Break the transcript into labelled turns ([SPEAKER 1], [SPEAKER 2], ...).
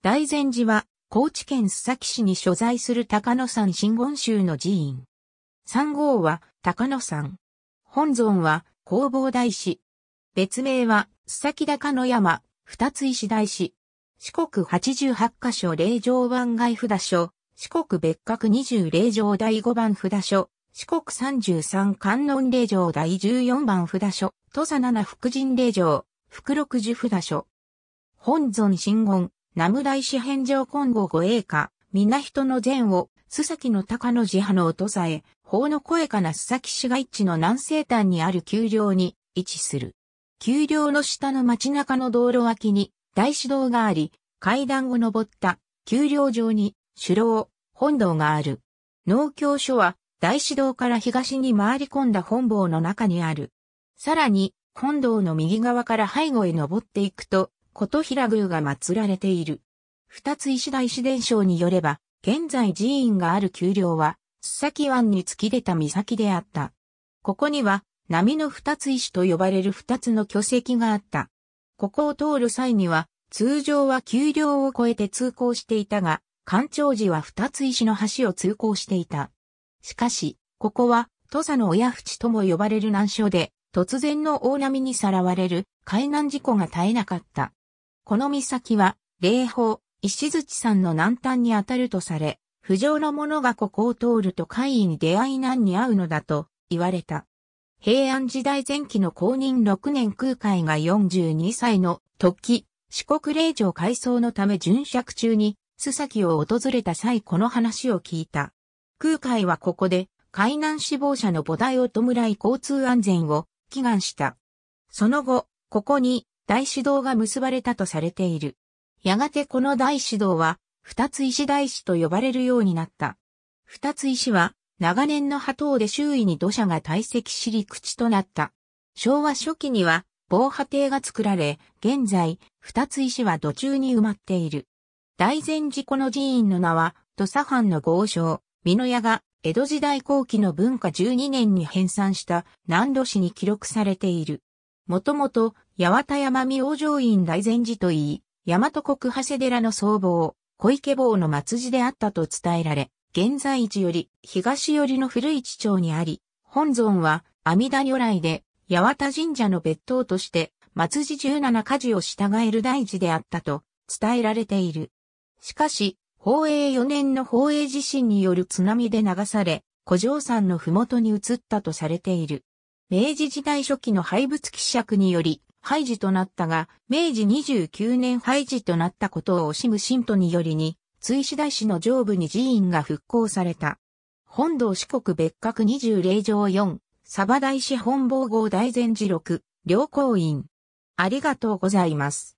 [SPEAKER 1] 大善寺は、高知県須崎市に所在する高野山真言宗の寺院。三号は高野山。本尊は弘法大師。別名は須崎高野山、二つ石大師。四国八十八箇所霊場番外札所、四国別格二十霊場第五番札所、四国三十三観音霊場第十四番札所、土佐七福神霊場、福六十札所。本尊真言。名無大師返上今後護栄下、皆人の善を、須崎の高の寺派の音さえ、法の声かな須崎市街地の南西端にある丘陵に位置する。丘陵の下の街中の道路脇に大師堂があり、階段を登った丘陵上に首楼、本堂がある。農協所は大師堂から東に回り込んだ本坊の中にある。さらに、本堂の右側から背後へ登っていくと、琴平宮が祀られている。二つ石田石伝承によれば、現在寺院がある丘陵は、須崎湾に突き出た岬であった。ここには、波の二つ石と呼ばれる二つの巨石があった。ここを通る際には、通常は丘陵を越えて通行していたが、干潮時は二つ石の橋を通行していた。しかし、ここは、土佐の親淵とも呼ばれる難所で、突然の大波にさらわれる海難事故が絶えなかった。この岬は、霊峰、石槌山の南端にあたるとされ、不浄の者がここを通ると怪異に出会い難に会うのだと言われた。平安時代前期の公認6年空海が42歳の時、四国霊場改装のため巡釈中に、須崎を訪れた際この話を聞いた。空海はここで、海難死亡者の母体を弔い交通安全を祈願した。その後、ここに大師堂が結ばれたとされている。やがてこの大師堂は、二つ石大師と呼ばれるようになった。二つ石は、長年の波頭で周囲に土砂が堆積し陸地となった。昭和初期には、防波堤が作られ、現在、二つ石は土中に埋まっている。大善寺湖の寺院の名は、土佐藩の豪商、美濃屋が、江戸時代後期の文化12年に編纂した南土市に記録されている。もともと八幡山見往生院大善寺といい、大和国長谷寺の僧帽、小池坊の末寺であったと伝えられ、現在地より東寄りの古市町にあり、本尊は阿弥陀如来で、八幡神社の別当として、末寺十七家事を従える大寺であったと伝えられている。しかし、宝永4年の宝永地震による津波で流され、古城山の麓に移ったとされている。明治時代初期の廃仏希釈により、廃寺となったが、明治29年廃寺となったことを惜しむ信徒によりに、追試大師の上部に寺院が復興された。本堂四国別格二十霊条四、サバ大師本坊号大善寺六、両公院。ありがとうございます。